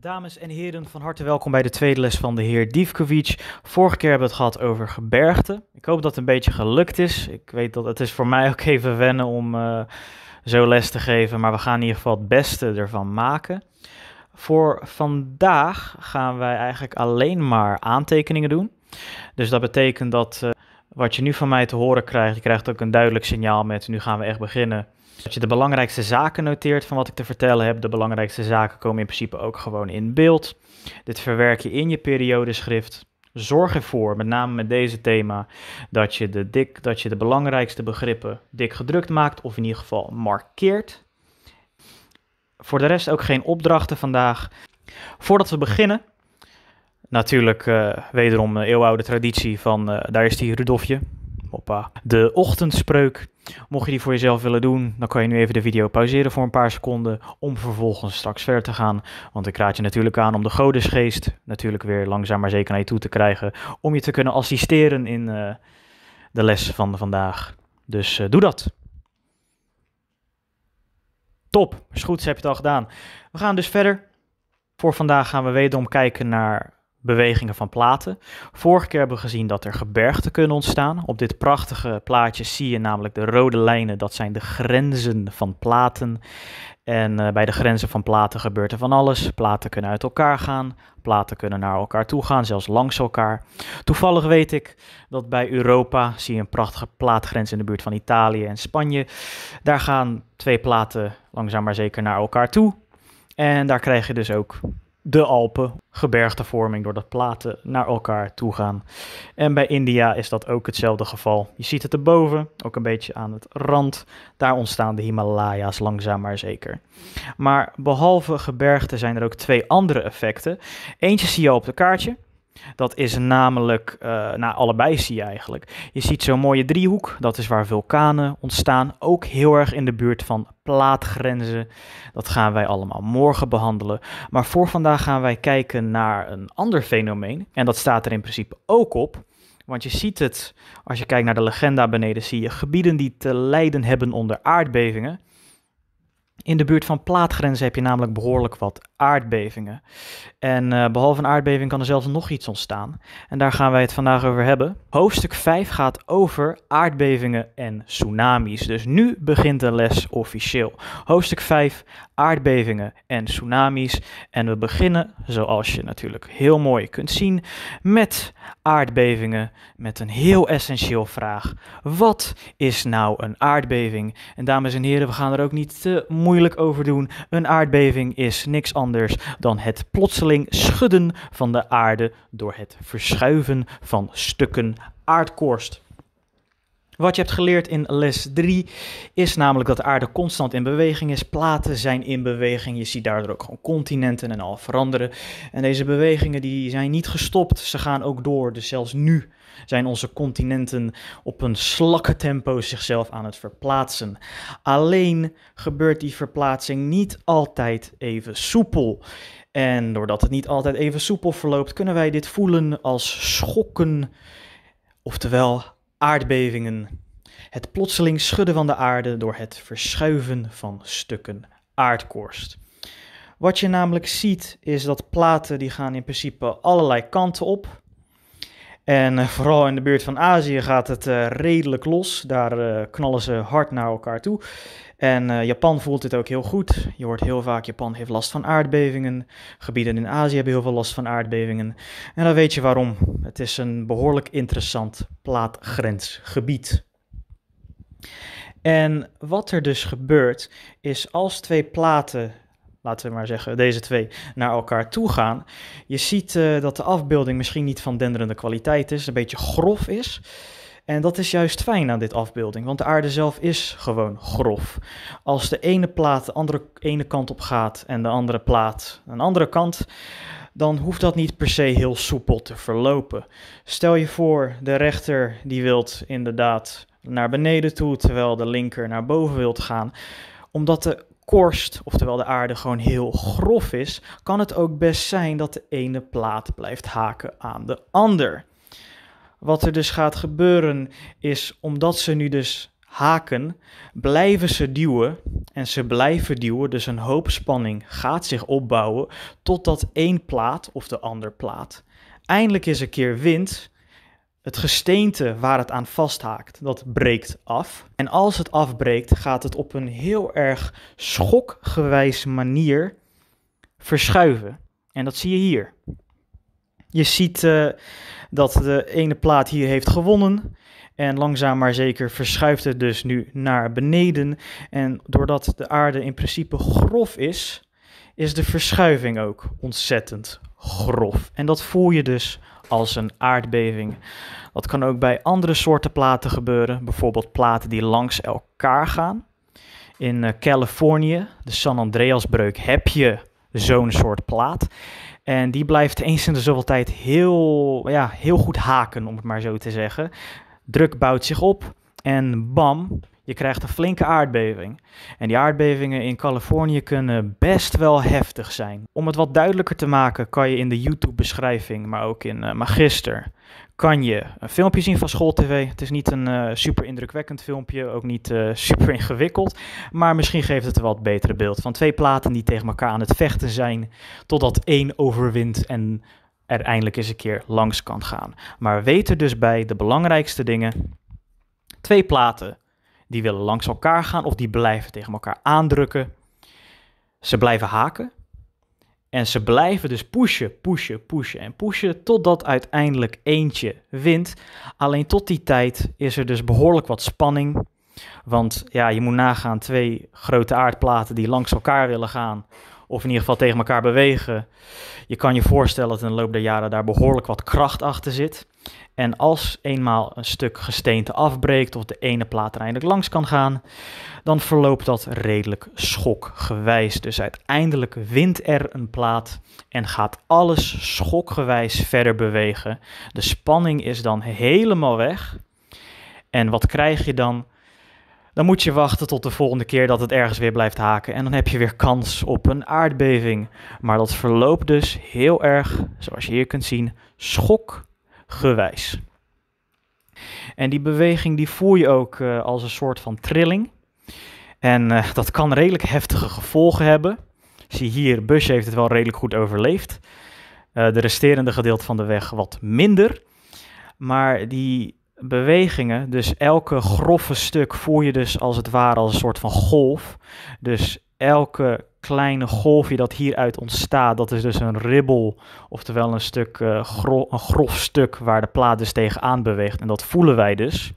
Dames en heren, van harte welkom bij de tweede les van de heer Divkovic. Vorige keer hebben we het gehad over gebergte. Ik hoop dat het een beetje gelukt is. Ik weet dat het is voor mij ook even wennen om eh, zo les te geven, maar we gaan in ieder geval het beste ervan maken. Voor vandaag gaan wij eigenlijk alleen maar aantekeningen doen. Dus dat betekent dat eh, wat je nu van mij te horen krijgt, je krijgt ook een duidelijk signaal met nu gaan we echt beginnen dat je de belangrijkste zaken noteert van wat ik te vertellen heb. De belangrijkste zaken komen in principe ook gewoon in beeld. Dit verwerk je in je periodeschrift. Zorg ervoor, met name met deze thema, dat je de, dik, dat je de belangrijkste begrippen dik gedrukt maakt, of in ieder geval markeert. Voor de rest ook geen opdrachten vandaag. Voordat we beginnen, natuurlijk uh, wederom de eh, eeuwoude traditie van eh, daar is die Rudolfje, de ochtendspreuk. Mocht je die voor jezelf willen doen, dan kan je nu even de video pauzeren voor een paar seconden om vervolgens straks verder te gaan. Want ik raad je natuurlijk aan om de godesgeest natuurlijk weer langzaam maar zeker naar je toe te krijgen. Om je te kunnen assisteren in eh, de les van vandaag. Dus eh, doe dat. Top, is goed, heb je het al gedaan. We gaan dus verder. Voor vandaag gaan we wederom kijken naar bewegingen van platen. Vorige keer hebben we gezien dat er gebergten kunnen ontstaan. Op dit prachtige plaatje zie je namelijk de rode lijnen, dat zijn de grenzen van platen. En eh, bij de grenzen van platen gebeurt er van alles. Platen kunnen uit elkaar gaan, platen kunnen naar elkaar toe gaan, zelfs langs elkaar. Toevallig weet ik dat bij Europa zie je een prachtige plaatgrens in de buurt van Italië en Spanje. Daar gaan twee platen langzaam maar zeker naar elkaar toe. En daar krijg je dus ook de Alpen, gebergtevorming door dat platen naar elkaar toe gaan. En bij India is dat ook hetzelfde geval. Je ziet het erboven, ook een beetje aan het rand. Daar ontstaan de Himalaya's langzaam maar zeker. Maar behalve gebergte zijn er ook twee andere effecten. Eentje zie je op de kaartje, dat is namelijk, uh, nou allebei zie je eigenlijk. Je ziet zo'n mooie driehoek, dat is waar vulkanen ontstaan. Ook heel erg in de buurt van plaatgrenzen. Dat gaan wij allemaal morgen behandelen. Maar voor vandaag gaan wij kijken naar een ander fenomeen. En dat staat er in principe ook op. Want je ziet het, als je kijkt naar de legenda beneden, zie je gebieden die te lijden hebben onder aardbevingen. In de buurt van plaatgrenzen heb je namelijk behoorlijk wat aardbevingen. En eh, behalve een aardbeving kan er zelfs nog iets ontstaan. En daar gaan wij het vandaag over hebben. Hoofdstuk 5 gaat over aardbevingen en tsunamis. Dus nu begint de les officieel. Hoofdstuk 5, aardbevingen en tsunamis. En we beginnen, zoals je natuurlijk heel mooi kunt zien, met aardbevingen. Met een heel essentieel vraag. Wat is nou een aardbeving? En dames en heren, we gaan er ook niet te moeilijk over doen. Een aardbeving is niks anders dan het plotseling schudden van de aarde door het verschuiven van stukken aardkorst. Wat je hebt geleerd in les 3 is namelijk dat de aarde constant in beweging is. Platen zijn in beweging. Je ziet daardoor ook gewoon continenten en al veranderen. En deze bewegingen die zijn niet gestopt. Ze gaan ook door. Dus zelfs nu zijn onze continenten op een tempo zichzelf aan het verplaatsen. Alleen gebeurt die verplaatsing niet altijd even soepel. En doordat het niet altijd even soepel verloopt, kunnen wij dit voelen als schokken, oftewel aardbevingen. Het plotseling schudden van de aarde door het verschuiven van stukken aardkorst. Wat je namelijk ziet is dat platen die gaan in principe allerlei kanten op. En eh, vooral in de buurt van Azië gaat het eh, redelijk los. Daar eh, knallen ze hard naar elkaar toe. En Japan voelt dit ook heel goed. Je hoort heel vaak: Japan heeft last van aardbevingen. Gebieden in Azië hebben heel veel last van aardbevingen. En dan weet je waarom. Het is een behoorlijk interessant plaatgrensgebied. En wat er dus gebeurt, is als twee platen laten we maar zeggen, deze twee naar elkaar toe gaan. Je ziet eh, dat de afbeelding misschien niet van denderende kwaliteit is, een beetje grof is. En dat is juist fijn aan dit afbeelding, want de aarde zelf is gewoon grof. Als de ene plaat de andere, ene kant op gaat en de andere plaat een andere kant, dan hoeft dat niet per se heel soepel te verlopen. Stel je voor, de rechter die wilt inderdaad naar beneden toe, terwijl de linker naar boven wilt gaan, omdat de korst, oftewel de aarde, gewoon heel grof is, kan het ook best zijn dat de ene plaat blijft haken aan de ander. Wat er dus gaat gebeuren is, omdat ze nu dus haken, blijven ze duwen en ze blijven duwen, dus een hoop spanning gaat zich opbouwen totdat één plaat of de ander plaat eindelijk eens een keer wint het gesteente waar het aan vasthaakt, dat breekt af. En als het afbreekt, gaat het op een heel erg schokgewijze manier verschuiven. En dat zie je hier. Je ziet eh, dat de ene plaat hier heeft gewonnen. En langzaam maar zeker verschuift het dus nu naar beneden. En doordat de aarde in principe grof is, is de verschuiving ook ontzettend grof. En dat voel je dus als een aardbeving. Dat kan ook bij andere soorten platen gebeuren, bijvoorbeeld platen die langs elkaar gaan. In eh, Californië, de San andreas breuk, heb je zo'n soort plaat. En die blijft eens in de zoveel tijd heel, ja, heel goed haken, om het maar zo te zeggen. Druk bouwt zich op en bam, je krijgt een flinke aardbeving. En die aardbevingen in Californië kunnen best wel heftig zijn. Om het wat duidelijker te maken, kan je in de YouTube-beschrijving, maar ook in eh, Magister, kan je een filmpje zien van SchoolTV. Het is niet een eh, super indrukwekkend filmpje, ook niet eh, super ingewikkeld. Maar misschien geeft het een wat betere beeld van twee platen die tegen elkaar aan het vechten zijn, totdat één overwint en er eindelijk eens een keer langs kan gaan. Maar weet er dus bij de belangrijkste dingen. Twee platen die willen langs elkaar gaan of die blijven tegen elkaar aandrukken. Ze blijven haken. En ze blijven dus pushen, pushen, pushen en pushen totdat uiteindelijk eentje wint. Alleen tot die tijd is er dus behoorlijk wat spanning. Want ja, je moet nagaan twee grote aardplaten die langs elkaar willen gaan. Of in ieder geval tegen elkaar bewegen. Je kan je voorstellen dat in de loop der jaren daar behoorlijk wat kracht achter zit. En als eenmaal een stuk gesteente afbreekt of de ene plaat er eindelijk langs kan gaan, dan verloopt dat redelijk schokgewijs. Dus uiteindelijk wint er een plaat en gaat alles schokgewijs verder bewegen. De spanning is dan helemaal weg. En wat krijg je dan? Dan moet je wachten tot de volgende keer dat het ergens weer blijft haken. En dan heb je weer kans op een aardbeving. Maar dat verloopt dus heel erg, zoals je hier kunt zien, schok gewijs. En die beweging die voel je ook eh, als een soort van trilling. En eh, dat kan redelijk heftige gevolgen hebben. Zie hier, Bush heeft het wel redelijk goed overleefd. Uh, de resterende gedeelte van de weg wat minder. Maar die bewegingen, dus elke grove stuk voel je dus als het ware als een soort van golf. Dus elke kleine golfje dat hieruit ontstaat, dat is dus een ribbel, oftewel een, stuk, uh, een grof stuk waar de plaat dus tegenaan beweegt. En dat voelen wij dus.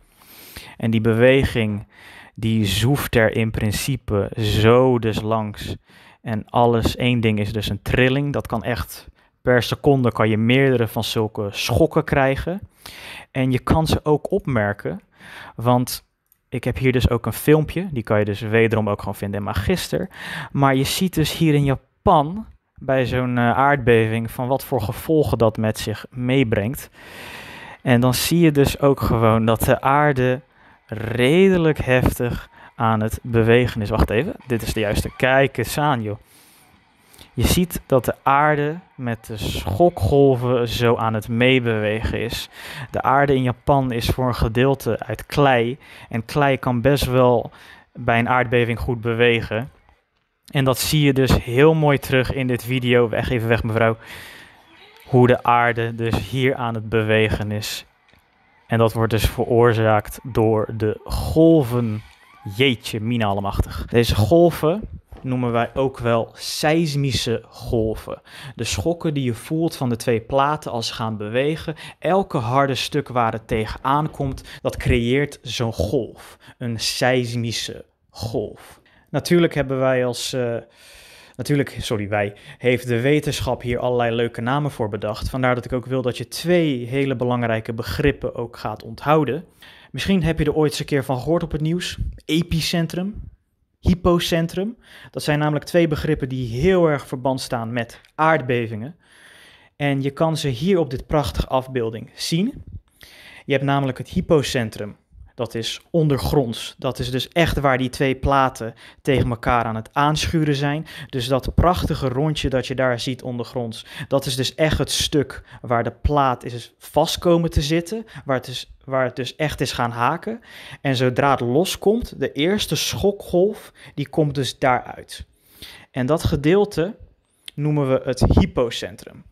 En die beweging, die zoeft er in principe zo dus langs. En alles, één ding is dus een trilling. Dat kan echt per seconde kan je meerdere van zulke schokken krijgen. En je kan ze ook opmerken, want ik heb hier dus ook een filmpje, die kan je dus wederom ook gewoon vinden in Magister. Maar je ziet dus hier in Japan, bij zo'n eh, aardbeving, van wat voor gevolgen dat met zich meebrengt. En dan zie je dus ook gewoon dat de aarde redelijk heftig aan het bewegen is. Wacht even, dit is de juiste. Kijk eens aan, joh. Je ziet dat de aarde met de schokgolven zo aan het meebewegen is. De aarde in Japan is voor een gedeelte uit klei. En klei kan best wel bij een aardbeving goed bewegen. En dat zie je dus heel mooi terug in dit video. Weg even weg, mevrouw. Hoe de aarde dus hier aan het bewegen is. En dat wordt dus veroorzaakt door de golven. Jeetje, mina allemachtig. Deze golven noemen wij ook wel seismische golven. De schokken die je voelt van de twee platen als ze gaan bewegen, elke harde stuk waar het tegenaan komt, dat creëert zo'n golf, een seismische golf. Natuurlijk hebben wij als eh, Natuurlijk, sorry, wij heeft de wetenschap hier allerlei leuke namen voor bedacht. Vandaar dat ik ook wil dat je twee hele belangrijke begrippen ook gaat onthouden. Misschien heb je er ooit eens een keer van gehoord op het nieuws: epicentrum hypocentrum. Dat zijn namelijk twee begrippen die heel erg verband staan met aardbevingen. En je kan ze hier op dit prachtige afbeelding zien. Je hebt namelijk het hypocentrum. Dat is ondergronds. Dat is dus echt waar die twee platen tegen elkaar aan het aanschuren zijn. Dus dat prachtige rondje dat je daar ziet ondergronds, dat is dus echt het stuk waar de plaat is dus vast komen te zitten, waar het, dus, waar het dus echt is gaan haken. En zodra het loskomt, de eerste schokgolf, die komt dus daaruit. En dat gedeelte noemen we het hypocentrum.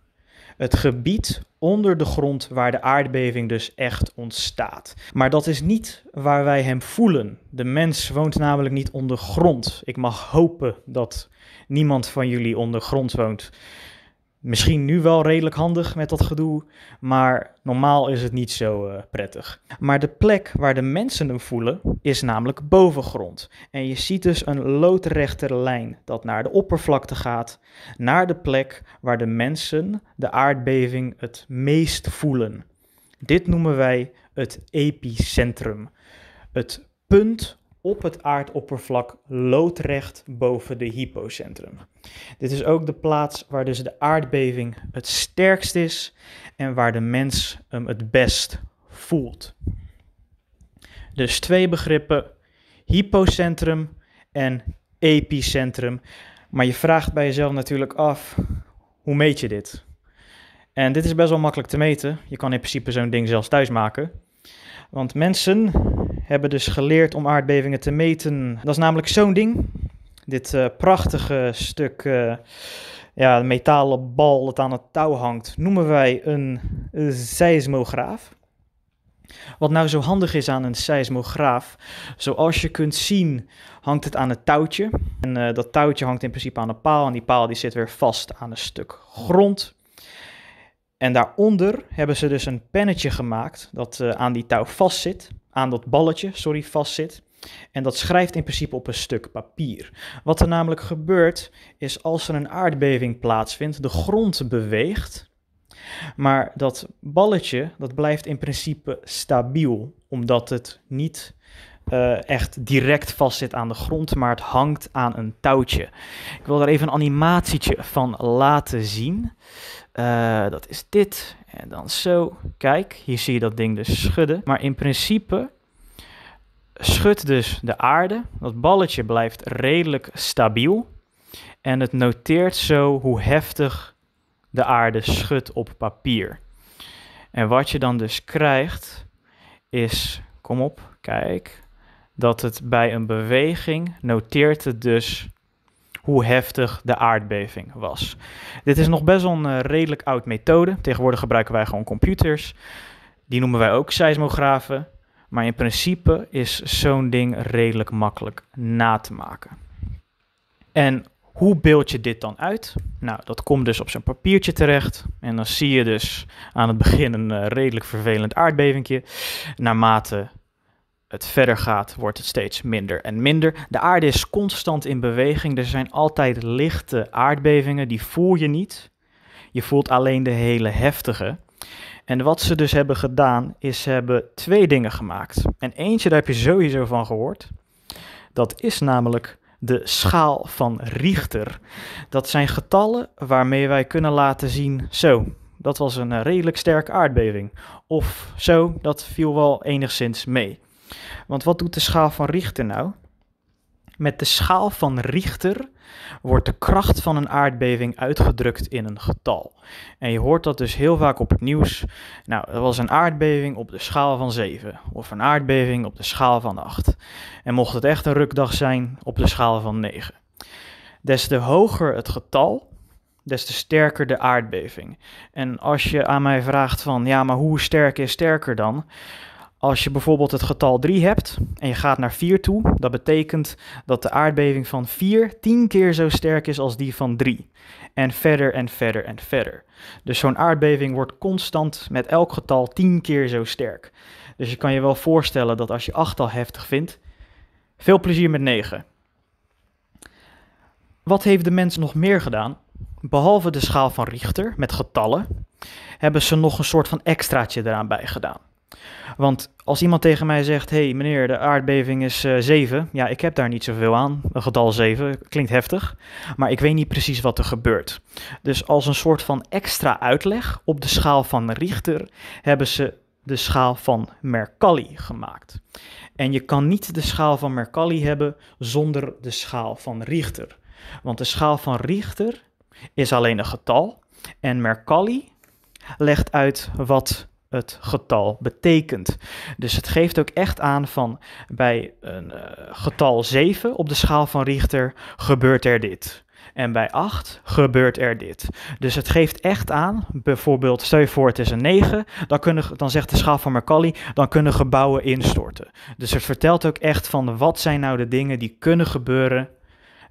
Het gebied onder de grond waar de aardbeving dus echt ontstaat. Maar dat is niet waar wij hem voelen. De mens woont namelijk niet onder grond. Ik mag hopen dat niemand van jullie onder grond woont misschien nu wel redelijk handig met dat gedoe, maar normaal is het niet zo eh, prettig. Maar de plek waar de mensen hem voelen is namelijk bovengrond. En je ziet dus een loodrechte lijn dat naar de oppervlakte gaat, naar de plek waar de mensen de aardbeving het meest voelen. Dit noemen wij het epicentrum. Het punt op het aardoppervlak loodrecht boven de hypocentrum. Dit is ook de plaats waar dus de aardbeving het sterkst is en waar de mens hem het best voelt. Dus twee begrippen, hypocentrum en epicentrum. Maar je vraagt bij jezelf natuurlijk af, hoe meet je dit? En dit is best wel makkelijk te meten. Je kan in principe zo'n ding zelfs thuis maken. Want mensen hebben dus geleerd om aardbevingen te meten. Dat is namelijk zo'n ding. Dit eh, prachtige stuk eh, ja, metalen bal dat aan het touw hangt, noemen wij een seismograaf. Wat nou zo handig is aan een seismograaf, zoals je kunt zien, hangt het aan het touwtje. En eh, dat touwtje hangt in principe aan een paal en die paal die zit weer vast aan een stuk grond. En daaronder hebben ze dus een pennetje gemaakt dat eh, aan die touw vastzit, aan dat balletje, sorry, vastzit. En dat schrijft in principe op een stuk papier. Wat er namelijk gebeurt is als er een aardbeving plaatsvindt, de grond beweegt, maar dat balletje dat blijft in principe stabiel, omdat het niet eh, echt direct vastzit aan de grond, maar het hangt aan een touwtje. Ik wil daar even een animatietje van laten zien. Eh, dat is dit. En dan zo. Kijk, hier zie je dat ding dus schudden. Maar in principe schudt dus de aarde. Dat balletje blijft redelijk stabiel. En het noteert zo hoe heftig de aarde schudt op papier. En wat je dan dus krijgt is, kom op, kijk, dat het bij een beweging noteert het dus hoe heftig de aardbeving was. Dit is nog best wel een eh, redelijk oud methode. Tegenwoordig gebruiken wij gewoon computers. Die noemen wij ook seismografen. Maar in principe is zo'n ding redelijk makkelijk na te maken. En hoe beeld je dit dan uit? Nou, dat komt dus op zo'n papiertje terecht. En dan zie je dus aan het begin een eh, redelijk vervelend aardbevingje. Naarmate het verder gaat, wordt het steeds minder en minder. De aarde is constant in beweging. Er zijn altijd lichte aardbevingen, die voel je niet. Je voelt alleen de hele heftige. En wat ze dus hebben gedaan, is ze hebben twee dingen gemaakt. En eentje, daar heb je sowieso van gehoord. Dat is namelijk de schaal van Richter. Dat zijn getallen waarmee wij kunnen laten zien, zo, dat was een eh, redelijk sterke aardbeving. Of zo, dat viel wel enigszins mee. Want wat doet de schaal van Richter nou? Met de schaal van Richter wordt de kracht van een aardbeving uitgedrukt in een getal. En je hoort dat dus heel vaak op het nieuws. Nou, er was een aardbeving op de schaal van 7 of een aardbeving op de schaal van 8. En mocht het echt een rukdag zijn, op de schaal van 9. Des te hoger het getal, des te sterker de aardbeving. En als je aan mij vraagt van ja, maar hoe sterk is sterker dan? Als je bijvoorbeeld het getal 3 hebt en je gaat naar 4 toe, dat betekent dat de aardbeving van 4 10 keer zo sterk is als die van 3. En verder en verder en verder. Dus zo'n aardbeving wordt constant met elk getal 10 keer zo sterk. Dus je kan je wel voorstellen dat als je 8 al heftig vindt, veel plezier met 9. Wat heeft de mens nog meer gedaan? Behalve de schaal van Richter met getallen, hebben ze nog een soort van extraatje eraan bij gedaan. Want als iemand tegen mij zegt: hey, meneer, de aardbeving is uh, eh, 7. Ja, ik heb daar niet zoveel aan. Een getal 7 klinkt heftig. Maar ik weet niet precies wat er gebeurt. Dus als een soort van extra uitleg op de schaal van Richter hebben ze de schaal van Mercalli gemaakt. En je kan niet de schaal van Mercalli hebben zonder de schaal van Richter. Want de schaal van Richter is alleen een getal. En Mercalli legt uit wat het getal betekent. Dus het geeft ook echt aan van bij een eh, getal 7 op de schaal van Richter gebeurt er dit. En bij 8 gebeurt er dit. Dus het geeft echt aan, bijvoorbeeld stel je voor het is een 9, dan, kunnen, dan zegt de schaal van Mercalli, dan kunnen gebouwen instorten. Dus het vertelt ook echt van wat zijn nou de dingen die kunnen gebeuren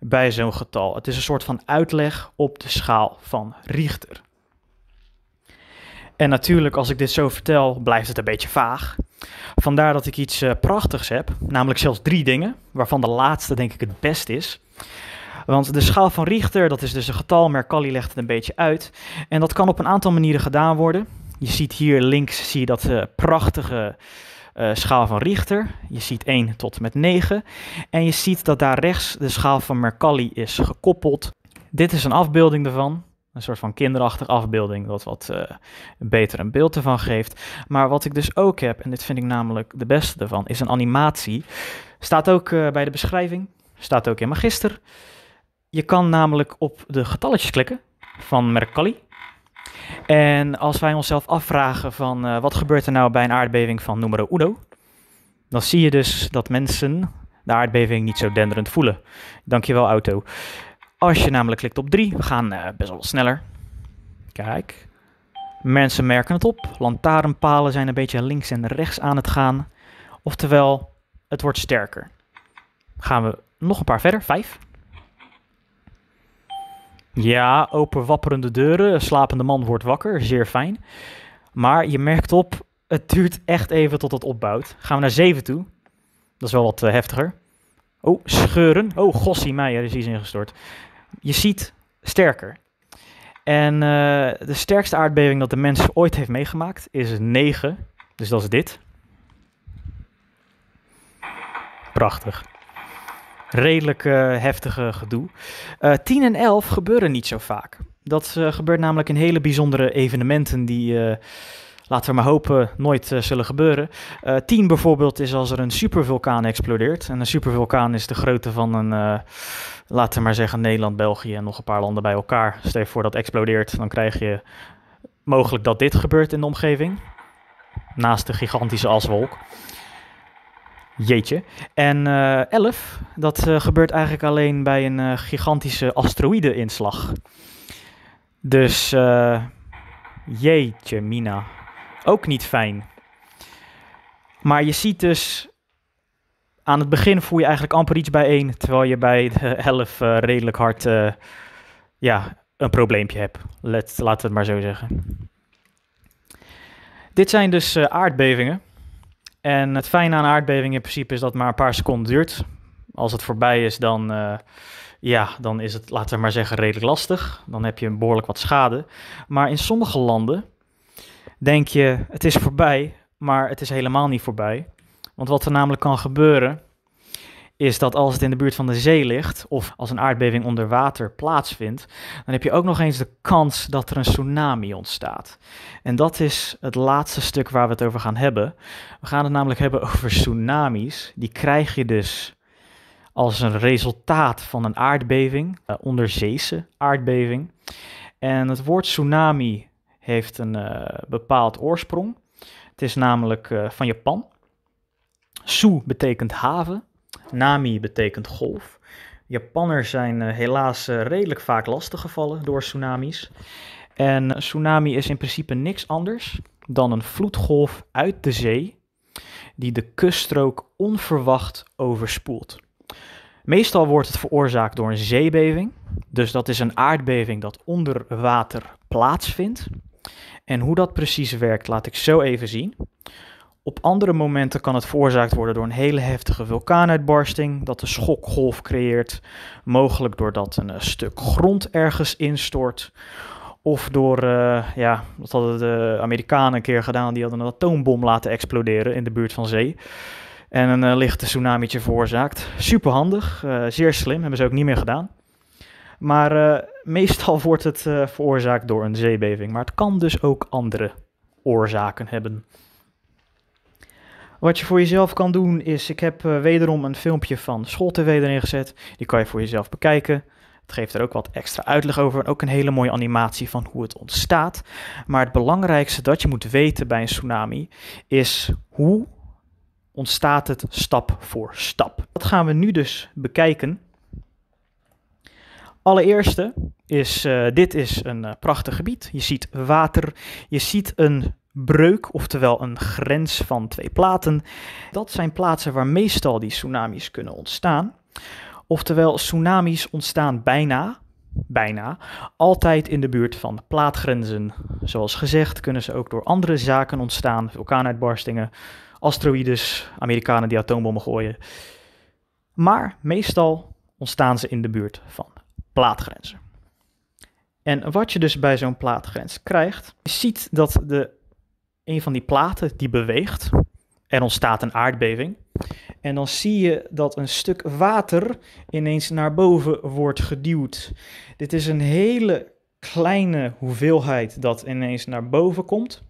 bij zo'n getal. Het is een soort van uitleg op de schaal van Richter. En natuurlijk, als ik dit zo vertel, blijft het een beetje vaag. Vandaar dat ik iets eh, prachtigs heb, namelijk zelfs drie dingen, waarvan de laatste denk ik het best is. Want de schaal van Richter, dat is dus een getal, Mercalli legt het een beetje uit. En dat kan op een aantal manieren gedaan worden. Je ziet hier links zie je dat uh, prachtige eh, schaal van Richter. Je ziet 1 tot met 9. En je ziet dat daar rechts de schaal van Mercalli is gekoppeld. Dit is een afbeelding daarvan. Een soort van kinderachtige afbeelding, wat wat eh, beter een beeld ervan geeft. Maar wat ik dus ook heb, en dit vind ik namelijk de beste ervan, is een animatie. Staat ook eh, bij de beschrijving, staat ook in Magister. Je kan namelijk op de getalletjes klikken van Mercalli. En als wij onszelf afvragen van eh, wat gebeurt er nou bij een aardbeving van numero uno, dan zie je dus dat mensen de aardbeving niet zo denderend voelen. Dankjewel auto. Als je namelijk klikt op 3, we gaan eh, best wel wat sneller. Kijk. Mensen merken het op. Lantaarnpalen zijn een beetje links en rechts aan het gaan. Oftewel, het wordt sterker. Gaan we nog een paar verder. 5. Ja, open wapperende deuren. slapende man wordt wakker. Zeer fijn. Maar je merkt op, het duurt echt even tot het opbouwt. Gaan we naar 7 toe. Dat is wel wat eh, heftiger. Oh, scheuren. Oh, Gossie Meijer is iets ingestort. Je ziet sterker. En eh, de sterkste aardbeving dat de mens ooit heeft meegemaakt is 9. Dus dat is dit. Prachtig. Redelijk uh, heftige gedoe. 10 eh, en 11 gebeuren niet zo vaak. Dat gebeurt namelijk in hele bijzondere evenementen die laten we maar hopen, nooit eh, zullen gebeuren. 10 eh, bijvoorbeeld is als er een supervulkaan explodeert. En een supervulkaan is de grootte van een, eh, laten we maar zeggen, Nederland, België en nog een paar landen bij elkaar. Stel voor dat explodeert, dan krijg je mogelijk dat dit gebeurt in de omgeving. Naast de gigantische aswolk. Jeetje. En 11, dat gebeurt eigenlijk alleen bij een gigantische asteroïde-inslag. Dus jeetje, Mina ook niet fijn. Maar je ziet dus, aan het begin voel je eigenlijk amper iets bij één, terwijl je bij de elf eh, redelijk hard eh, ja, een probleempje hebt. Let, laten we het maar zo zeggen. Dit zijn dus eh, aardbevingen. En het fijne aan aardbevingen in principe is dat het maar een paar seconden duurt. Als het voorbij is, dan, ja, dan is het, laten we maar zeggen, redelijk lastig. Dan heb je behoorlijk wat schade. Maar in sommige landen denk je, het is voorbij, maar het is helemaal niet voorbij. Want wat er namelijk kan gebeuren, is dat als het in de buurt van de zee ligt, of als een aardbeving onder water plaatsvindt, dan heb je ook nog eens de kans dat er een tsunami ontstaat. En dat is het laatste stuk waar we het over gaan hebben. We gaan het namelijk hebben over tsunamis. Die krijg je dus als een resultaat van een aardbeving, een eh, onderzeese aardbeving. En het woord tsunami heeft een eh, bepaald oorsprong. Het is namelijk eh, van Japan. Su betekent haven, Nami betekent golf. Japanners zijn eh, helaas redelijk vaak lastiggevallen door tsunamis. En tsunami is in principe niks anders dan een vloedgolf uit de zee die de kuststrook onverwacht overspoelt. Meestal wordt het veroorzaakt door een zeebeving, dus dat is een aardbeving dat onder water plaatsvindt. En hoe dat precies werkt, laat ik zo even zien. Op andere momenten kan het veroorzaakt worden door een hele heftige vulkaanuitbarsting, dat een schokgolf creëert, mogelijk doordat een eh, stuk grond ergens instort. Of door, eh, ja, dat hadden de Amerikanen een keer gedaan, die hadden een atoombom laten exploderen in de buurt van zee. En een uh, lichte tsunamietje veroorzaakt. Superhandig, uh, zeer slim, hebben ze ook niet meer gedaan. Maar eh, meestal wordt het eh, veroorzaakt door een zeebeving. Maar het kan dus ook andere oorzaken hebben. Wat je voor jezelf kan doen is, ik heb eh, wederom een filmpje van SchoolTV erin gezet. Die kan je voor jezelf bekijken. Het geeft er ook wat extra uitleg over en ook een hele mooie animatie van hoe het ontstaat. Maar het belangrijkste dat je moet weten bij een tsunami is hoe ontstaat het stap voor stap. Dat gaan we nu dus bekijken. Allereerste is, eh, dit is een eh, prachtig gebied. Je ziet water, je ziet een breuk, oftewel een grens van twee platen. Dat zijn plaatsen waar meestal die tsunamis kunnen ontstaan. Oftewel, tsunamis ontstaan bijna, bijna, altijd in de buurt van plaatgrenzen. Zoals gezegd kunnen ze ook door andere zaken ontstaan, vulkaanuitbarstingen, asteroïdes, Amerikanen die atoombommen gooien. Maar meestal ontstaan ze in de buurt van plaatgrenzen. En wat je dus bij zo'n plaatgrens krijgt, je ziet dat de, een van die platen die beweegt, er ontstaat een aardbeving. En dan zie je dat een stuk water ineens naar boven wordt geduwd. Dit is een hele kleine hoeveelheid dat ineens naar boven komt.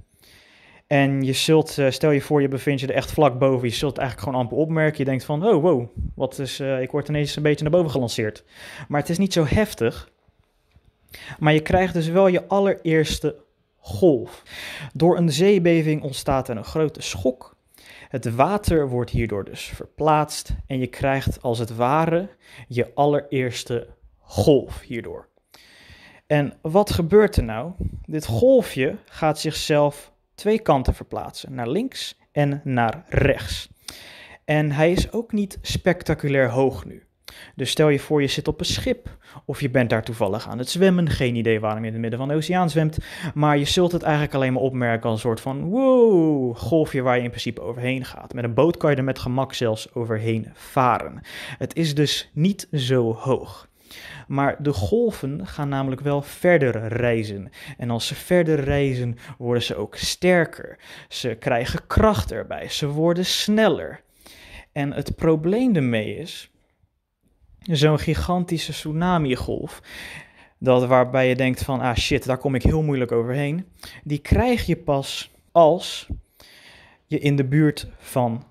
En je zult, eh, stel je voor, je bevindt je er echt vlak boven. Je zult eigenlijk gewoon amper opmerken. Je denkt van, oh, wow, wat is, eh, ik word ineens een beetje naar boven gelanceerd. Maar het is niet zo heftig. Maar je krijgt dus wel je allereerste golf. Door een zeebeving ontstaat er een grote schok. Het water wordt hierdoor dus verplaatst en je krijgt als het ware je allereerste golf hierdoor. En wat gebeurt er nou? Dit golfje gaat zichzelf twee kanten verplaatsen, naar links en naar rechts. En hij is ook niet spectaculair hoog nu. Dus stel je voor, je zit op een schip of je bent daar toevallig aan het zwemmen. Geen idee waarom je in het midden van de oceaan zwemt. Maar je zult het eigenlijk alleen maar opmerken als een soort van wow, golfje waar je in principe overheen gaat. Met een boot kan je er met gemak zelfs overheen varen. Het is dus niet zo hoog. Maar de golven gaan namelijk wel verder reizen. En als ze verder reizen, worden ze ook sterker. Ze krijgen kracht erbij. Ze worden sneller. En het probleem ermee is, zo'n gigantische tsunami-golf, dat waarbij je denkt van, ah shit, daar kom ik heel moeilijk overheen, die krijg je pas als je in de buurt van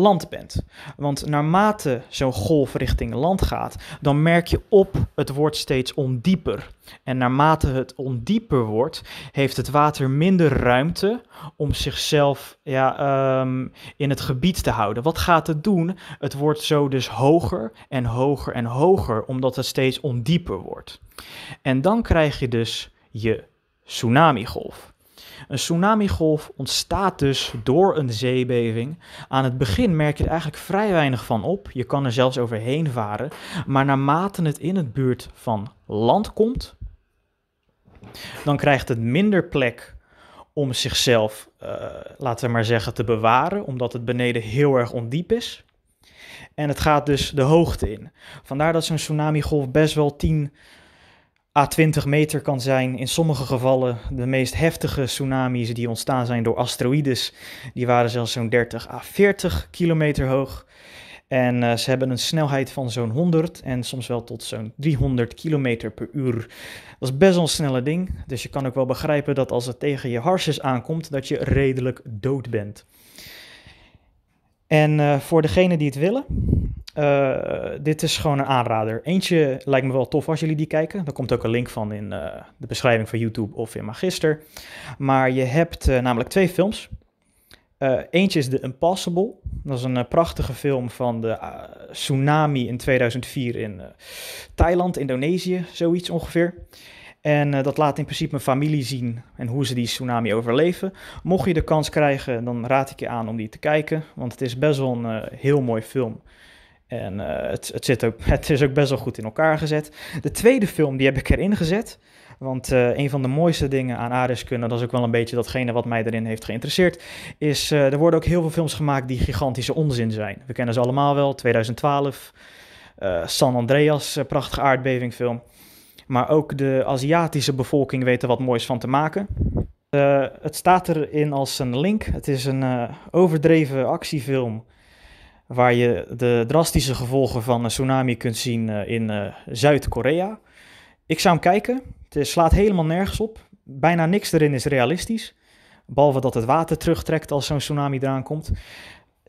land bent. Want naarmate zo'n golf richting land gaat, dan merk je op, het wordt steeds ondieper. En naarmate het ondieper wordt, heeft het water minder ruimte om zichzelf ja, ehm, in het gebied te houden. Wat gaat het doen? Het wordt zo dus hoger en hoger en hoger, omdat het steeds ondieper wordt. En dan krijg je dus je tsunami-golf. Een tsunamigolf ontstaat dus door een zeebeving. Aan het begin merk je er eigenlijk vrij weinig van op. Je kan er zelfs overheen varen. Maar naarmate het in het buurt van land komt, dan krijgt het minder plek om zichzelf, eh, laten we maar zeggen, te bewaren, omdat het beneden heel erg ondiep is. En het gaat dus de hoogte in. Vandaar dat zo'n tsunamigolf best wel 10 a 20 meter kan zijn. In sommige gevallen de meest heftige tsunamis die ontstaan zijn door asteroïdes. Die waren zelfs zo'n 30 à 40 kilometer hoog. En eh, ze hebben een snelheid van zo'n 100 en soms wel tot zo'n 300 kilometer per uur. Dat is best wel een snelle ding. Dus je kan ook wel begrijpen dat als het tegen je harses aankomt, dat je redelijk dood bent. En eh, voor degenen die het willen, eh, dit is gewoon een aanrader. Eentje lijkt me wel tof als jullie die kijken. Daar komt ook een link van in eh, de beschrijving van YouTube of in Magister. Maar je hebt namelijk twee films. eentje is The Impossible. Dat is een prachtige film van de tsunami in 2004 in Thailand, Indonesië, zoiets ongeveer. En eh, dat laat in principe mijn familie zien en hoe ze die tsunami overleven. Mocht je de kans krijgen, dan raad ik je aan om die te kijken. Want het is best wel een eh, heel mooi film. En eh, het, het, zit ook, het is ook best wel goed in elkaar gezet. De tweede film die heb ik erin gezet. Want een van de mooiste dingen aan aardrijkskunde, dat is ook wel een beetje datgene wat mij erin heeft geïnteresseerd, is er worden ook heel veel films gemaakt die gigantische onzin zijn. We kennen ze allemaal wel, 2012, San Andreas, prachtige aardbevingfilm. Maar ook de Aziatische bevolking weet er wat moois van te maken. Eh, het staat erin als een link. Het is een eh, overdreven actiefilm waar je de drastische gevolgen van een tsunami kunt zien eh, in Zuid-Korea. Ik zou hem kijken. Het slaat helemaal nergens op. Bijna niks erin is realistisch. Behalve dat het water terugtrekt als zo'n tsunami eraan komt.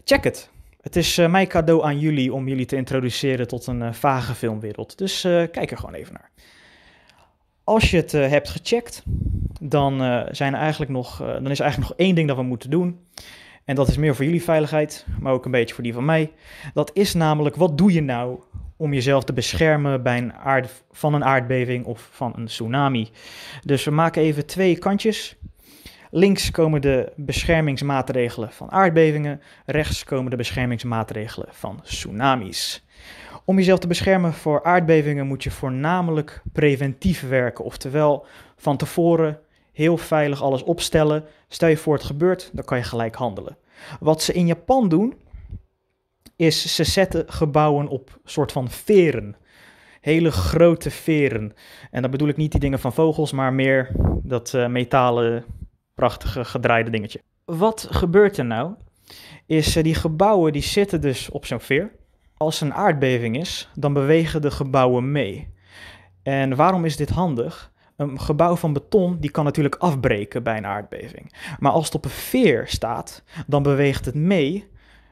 Check het. Het is mijn cadeau aan jullie om jullie te introduceren tot een vage filmwereld. Dus kijk er gewoon even naar. Als je het eh, hebt gecheckt, dan, eh, zijn eigenlijk nog, eh, dan is eigenlijk nog één ding dat we moeten doen. En dat is meer voor jullie veiligheid, maar ook een beetje voor die van mij. Dat is namelijk, wat doe je nou om jezelf te beschermen bij een aard, van een aardbeving of van een tsunami? Dus we maken even twee kantjes. Links komen de beschermingsmaatregelen van aardbevingen, rechts komen de beschermingsmaatregelen van tsunamis. Om jezelf te beschermen voor aardbevingen moet je voornamelijk preventief werken, oftewel van tevoren heel veilig alles opstellen. Stel je voor het gebeurt, dan kan je gelijk handelen. Wat ze in Japan doen, is ze zetten gebouwen op soort van veren. Hele grote veren. En dan bedoel ik niet die dingen van vogels, maar meer dat eh, metalen, prachtige gedraaide dingetje. Wat gebeurt er nou? Is eh, die gebouwen die zitten dus op zo'n veer. Als er een aardbeving is, dan bewegen de gebouwen mee. En waarom is dit handig? Een gebouw van beton die kan natuurlijk afbreken bij een aardbeving. Maar als het op een veer staat, dan beweegt het mee.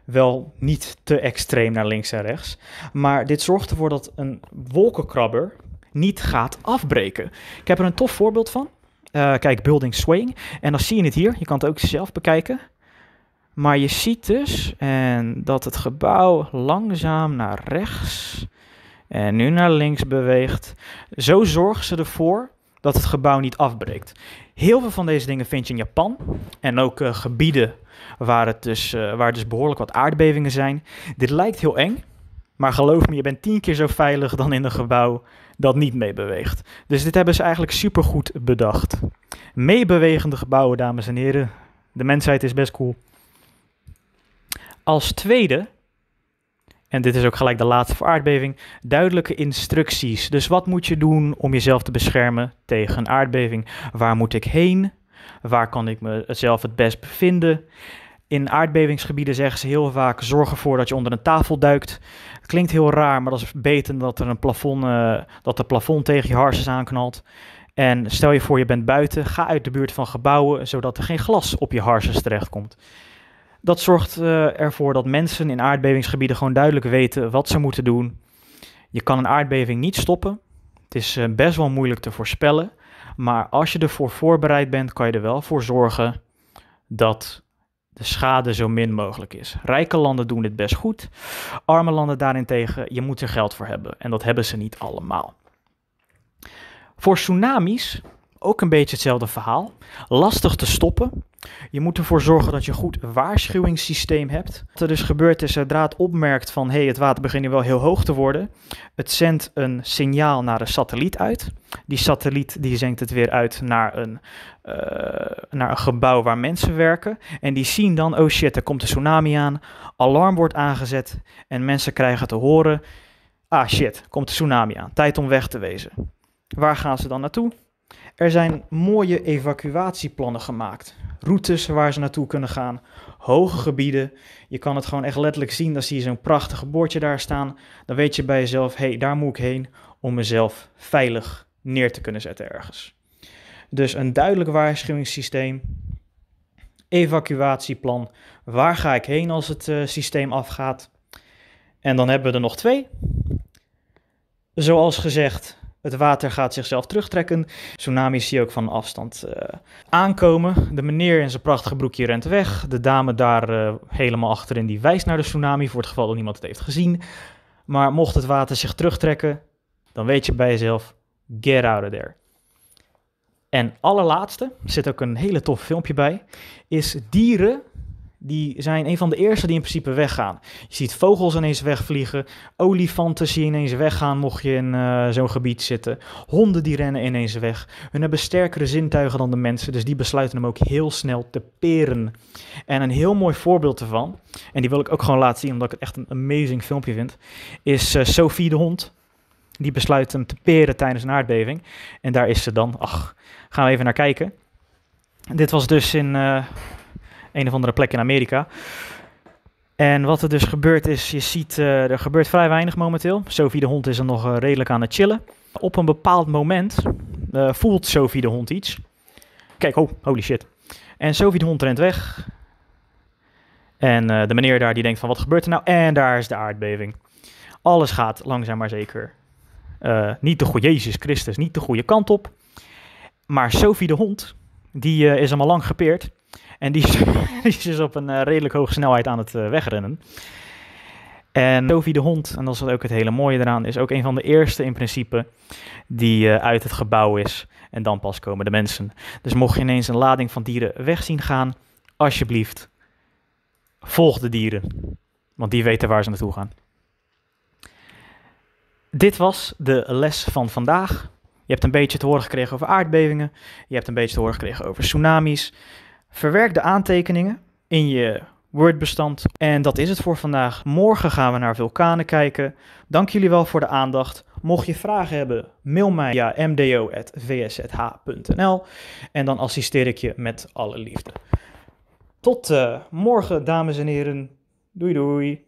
Wel niet te extreem naar links en rechts. Maar dit zorgt ervoor dat een wolkenkrabber niet gaat afbreken. Ik heb er een tof voorbeeld van. Eh, kijk, building swaying. En dan zie je het hier. Je kan het ook zelf bekijken. Maar je ziet dus en dat het gebouw langzaam naar rechts en nu naar links beweegt. Zo zorgen ze ervoor dat het gebouw niet afbreekt. Heel veel van deze dingen vind je in Japan en ook eh, gebieden waar, het dus, eh, waar dus behoorlijk wat aardbevingen zijn. Dit lijkt heel eng, maar geloof me, je bent tien keer zo veilig dan in een gebouw dat niet meebeweegt. Dus dit hebben ze eigenlijk supergoed bedacht. Meebewegende gebouwen, dames en heren. De mensheid is best cool. Als tweede, en dit is ook gelijk de laatste voor aardbeving, duidelijke instructies. Dus wat moet je doen om jezelf te beschermen tegen een aardbeving? Waar moet ik heen? Waar kan ik mezelf het best bevinden? In aardbevingsgebieden zeggen ze heel vaak: zorg ervoor dat je onder een tafel duikt. Klinkt heel raar, maar dat is beter dan dat er een plafond, eh, dat de plafond tegen je harses aanknalt. En stel je voor je bent buiten, ga uit de buurt van gebouwen, zodat er geen glas op je harses terechtkomt. Dat zorgt eh, ervoor dat mensen in aardbevingsgebieden gewoon duidelijk weten wat ze moeten doen. Je kan een aardbeving niet stoppen. Het is eh, best wel moeilijk te voorspellen. Maar als je ervoor voorbereid bent, kan je er wel voor zorgen dat de schade zo min mogelijk is. Rijke landen doen dit best goed. Arme landen daarentegen, je moet er geld voor hebben. En dat hebben ze niet allemaal. Voor tsunamis, ook een beetje hetzelfde verhaal. Lastig te stoppen. Je moet ervoor zorgen dat je een goed waarschuwingssysteem hebt. Wat er dus gebeurt is, zodra het opmerkt van hé, hey, het water begint nu wel heel hoog te worden, het zendt een signaal naar een satelliet uit. Die satelliet die zendt het weer uit naar een, eh, naar een gebouw waar mensen werken. En die zien dan, oh shit, er komt een tsunami aan. Alarm wordt aangezet en mensen krijgen te horen, ah shit, komt een tsunami aan. Tijd om weg te wezen. Waar gaan ze dan naartoe? Er zijn mooie evacuatieplannen gemaakt. Routes waar ze naartoe kunnen gaan. Hoge gebieden. Je kan het gewoon echt letterlijk zien. Dan zie je zo'n prachtig bordje daar staan. Dan weet je bij jezelf, hé, hey, daar moet ik heen om mezelf veilig neer te kunnen zetten ergens. Dus een duidelijk waarschuwingssysteem. Evacuatieplan. Waar ga ik heen als het eh, systeem afgaat? En dan hebben we er nog twee. Zoals gezegd, het water gaat zichzelf terugtrekken. Tsunamis zie je ook van afstand eh, aankomen. De meneer in zijn prachtige broekje rent weg. De dame daar eh, helemaal achterin die wijst naar de tsunami voor het geval dat niemand het heeft gezien. Maar mocht het water zich terugtrekken, dan weet je bij jezelf: get out of there. En allerlaatste, zit ook een hele tof filmpje bij, is dieren die zijn een van de eerste die in principe weggaan. Je ziet vogels ineens wegvliegen, olifanten zien ineens weggaan mocht je in eh, zo'n gebied zitten. Honden die rennen ineens weg. Hun hebben sterkere zintuigen dan de mensen, dus die besluiten hem ook heel snel te peren. En een heel mooi voorbeeld ervan, en die wil ik ook gewoon laten zien omdat ik het echt een amazing filmpje vind, is eh, Sophie de hond. Die besluit hem te peren tijdens een aardbeving. En daar is ze dan. Ach, gaan we even naar kijken. Dit was dus in... Eh, een of andere plek in Amerika. En wat er dus gebeurt is, je ziet, eh, er gebeurt vrij weinig momenteel. Sophie de hond is er nog eh, redelijk aan het chillen. Op een bepaald moment eh, voelt Sophie de hond iets. Kijk, oh, holy shit. En Sophie de hond rent weg. En de meneer daar die denkt van wat gebeurt er nou? En daar is de aardbeving. Alles gaat langzaam maar zeker. niet de goede Jezus Christus, niet de goede kant op. Maar Sophie de hond, die is allemaal lang gepeerd. En die is, dus op een eh, redelijk hoge snelheid aan het eh, wegrennen. En Sophie de hond, en dat is ook het hele mooie eraan, is ook een van de eerste in principe die eh, uit het gebouw is. En dan pas komen de mensen. Dus mocht je ineens een lading van dieren weg zien gaan, alsjeblieft, volg de dieren. Want die weten waar ze naartoe gaan. Dit was de les van vandaag. Je hebt een beetje te horen gekregen over aardbevingen. Je hebt een beetje te horen gekregen over tsunamis. Verwerk de aantekeningen in je Word-bestand. En dat is het voor vandaag. Morgen gaan we naar vulkanen kijken. Dank jullie wel voor de aandacht. Mocht je vragen hebben, mail mij via mdo.vsh.nl en dan assisteer ik je met alle liefde. Tot eh, morgen, dames en heren. Doei doei.